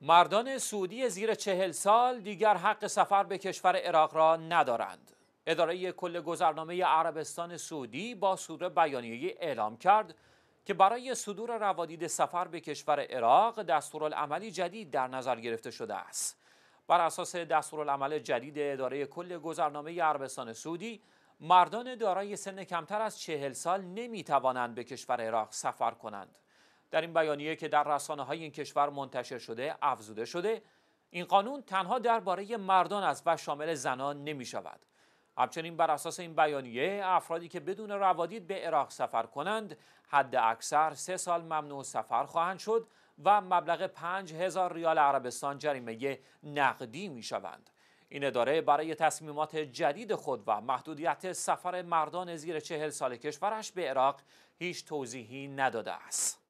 مردان سعودی زیر چهل سال دیگر حق سفر به کشور عراق را ندارند. اداره کل گذرنامه عربستان سعودی با صدور بیانیه اعلام کرد که برای صدور روادید سفر به کشور عراق دستورالعملی جدید در نظر گرفته شده است. بر اساس دستورالعمل جدید اداره کل گذرنامه عربستان سعودی مردان دارای سن کمتر از چهل سال نمی توانند به کشور عراق سفر کنند. در این بیانیه که در رسانه های این کشور منتشر شده افزوده شده این قانون تنها درباره مردان است و شامل زنان نمی شود همچنین بر اساس این بیانیه افرادی که بدون روادید به عراق سفر کنند حد اکثر سه سال ممنوع سفر خواهند شد و مبلغ 5000 ریال عربستان جریمه نقدی می این اداره برای تصمیمات جدید خود و محدودیت سفر مردان زیر چهل سال کشورش به عراق هیچ توضیحی نداده است.